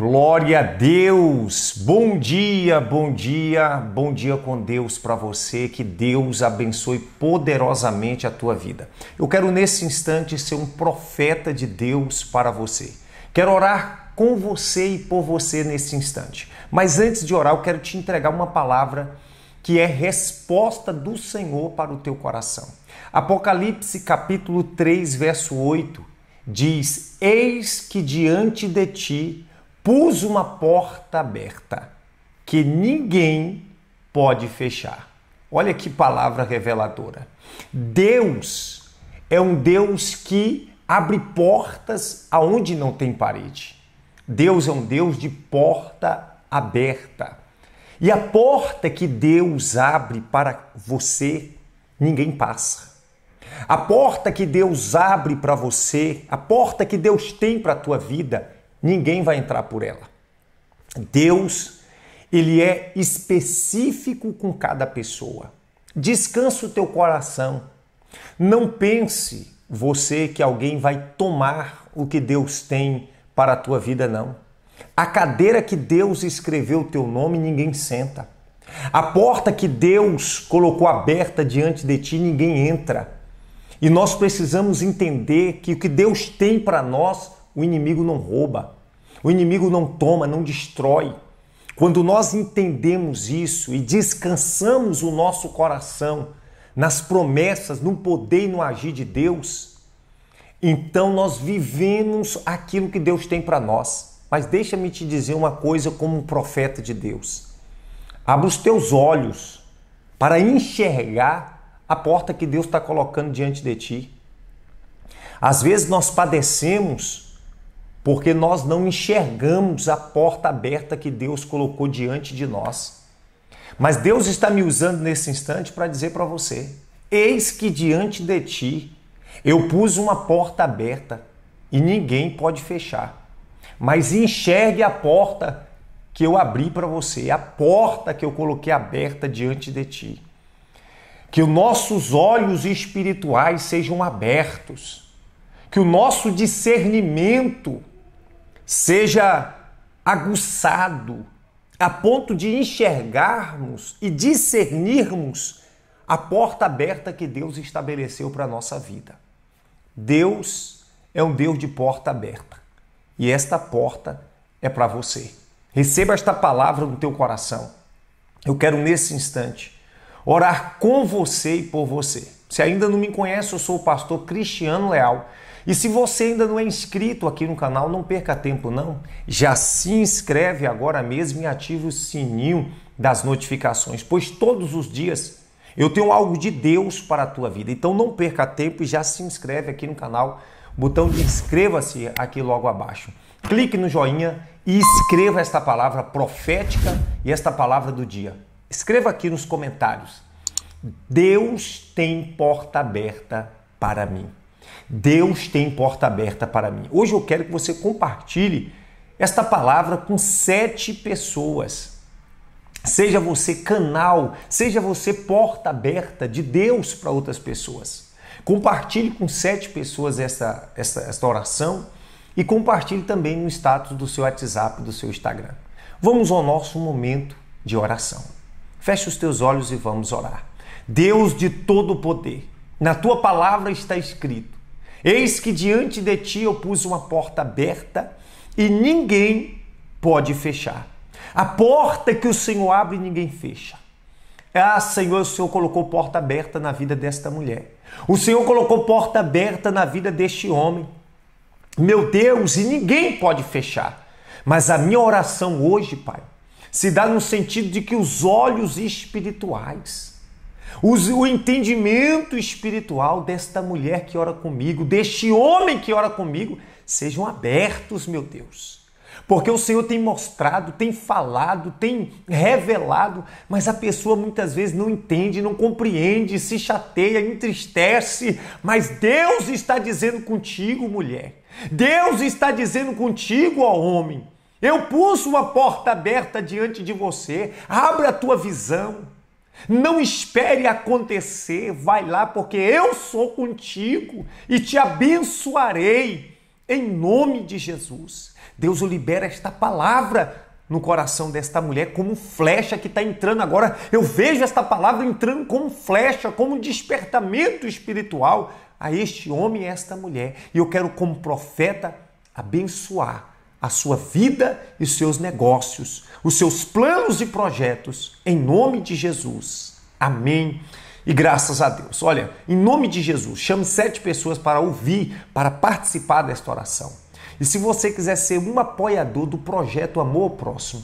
Glória a Deus! Bom dia, bom dia, bom dia com Deus para você. Que Deus abençoe poderosamente a tua vida. Eu quero nesse instante ser um profeta de Deus para você. Quero orar com você e por você nesse instante. Mas antes de orar, eu quero te entregar uma palavra que é resposta do Senhor para o teu coração. Apocalipse capítulo 3, verso 8 diz: Eis que diante de ti pus uma porta aberta que ninguém pode fechar. Olha que palavra reveladora. Deus é um Deus que abre portas aonde não tem parede. Deus é um Deus de porta aberta. E a porta que Deus abre para você, ninguém passa. A porta que Deus abre para você, a porta que Deus tem para a tua vida, ninguém vai entrar por ela. Deus, ele é específico com cada pessoa. Descansa o teu coração. Não pense você que alguém vai tomar o que Deus tem para a tua vida, não. A cadeira que Deus escreveu o teu nome, ninguém senta. A porta que Deus colocou aberta diante de ti, ninguém entra. E nós precisamos entender que o que Deus tem para nós o inimigo não rouba, o inimigo não toma, não destrói. Quando nós entendemos isso e descansamos o nosso coração nas promessas, no poder e no agir de Deus, então nós vivemos aquilo que Deus tem para nós. Mas deixa-me te dizer uma coisa como um profeta de Deus. Abra os teus olhos para enxergar a porta que Deus está colocando diante de ti. Às vezes nós padecemos porque nós não enxergamos a porta aberta que Deus colocou diante de nós. Mas Deus está me usando nesse instante para dizer para você: eis que diante de ti eu pus uma porta aberta e ninguém pode fechar. Mas enxergue a porta que eu abri para você, a porta que eu coloquei aberta diante de ti. Que os nossos olhos espirituais sejam abertos, que o nosso discernimento seja aguçado a ponto de enxergarmos e discernirmos a porta aberta que Deus estabeleceu para a nossa vida. Deus é um Deus de porta aberta e esta porta é para você. Receba esta palavra no teu coração. Eu quero nesse instante orar com você e por você. Se ainda não me conhece, eu sou o pastor Cristiano Leal e se você ainda não é inscrito aqui no canal, não perca tempo não. Já se inscreve agora mesmo e ative o sininho das notificações, pois todos os dias eu tenho algo de Deus para a tua vida. Então não perca tempo e já se inscreve aqui no canal. botão de inscreva-se aqui logo abaixo. Clique no joinha e escreva esta palavra profética e esta palavra do dia. Escreva aqui nos comentários. Deus tem porta aberta para mim. Deus tem porta aberta para mim. Hoje eu quero que você compartilhe esta palavra com sete pessoas. Seja você canal, seja você porta aberta de Deus para outras pessoas. Compartilhe com sete pessoas esta, esta, esta oração e compartilhe também no status do seu WhatsApp, do seu Instagram. Vamos ao nosso momento de oração. Feche os teus olhos e vamos orar. Deus de todo poder, na tua palavra está escrito Eis que diante de ti eu pus uma porta aberta e ninguém pode fechar. A porta que o Senhor abre, ninguém fecha. Ah, Senhor, o Senhor colocou porta aberta na vida desta mulher. O Senhor colocou porta aberta na vida deste homem. Meu Deus, e ninguém pode fechar. Mas a minha oração hoje, Pai, se dá no sentido de que os olhos espirituais, o entendimento espiritual desta mulher que ora comigo, deste homem que ora comigo, sejam abertos, meu Deus. Porque o Senhor tem mostrado, tem falado, tem revelado, mas a pessoa muitas vezes não entende, não compreende, se chateia, entristece. Mas Deus está dizendo contigo, mulher. Deus está dizendo contigo, ó homem. Eu pus uma porta aberta diante de você. Abra a tua visão. Não espere acontecer, vai lá, porque eu sou contigo e te abençoarei em nome de Jesus. Deus o libera esta palavra no coração desta mulher como flecha que está entrando agora. Eu vejo esta palavra entrando como flecha, como despertamento espiritual a este homem e esta mulher. E eu quero, como profeta, abençoar a sua vida e seus negócios, os seus planos e projetos, em nome de Jesus. Amém. E graças a Deus. Olha, em nome de Jesus, chame sete pessoas para ouvir, para participar desta oração. E se você quiser ser um apoiador do projeto Amor ao Próximo,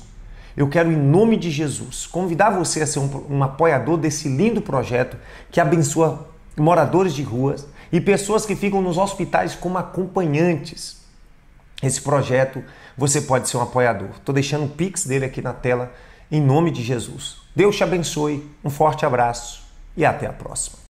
eu quero, em nome de Jesus, convidar você a ser um, um apoiador desse lindo projeto que abençoa moradores de ruas e pessoas que ficam nos hospitais como acompanhantes esse projeto, você pode ser um apoiador. Estou deixando o Pix dele aqui na tela, em nome de Jesus. Deus te abençoe, um forte abraço e até a próxima.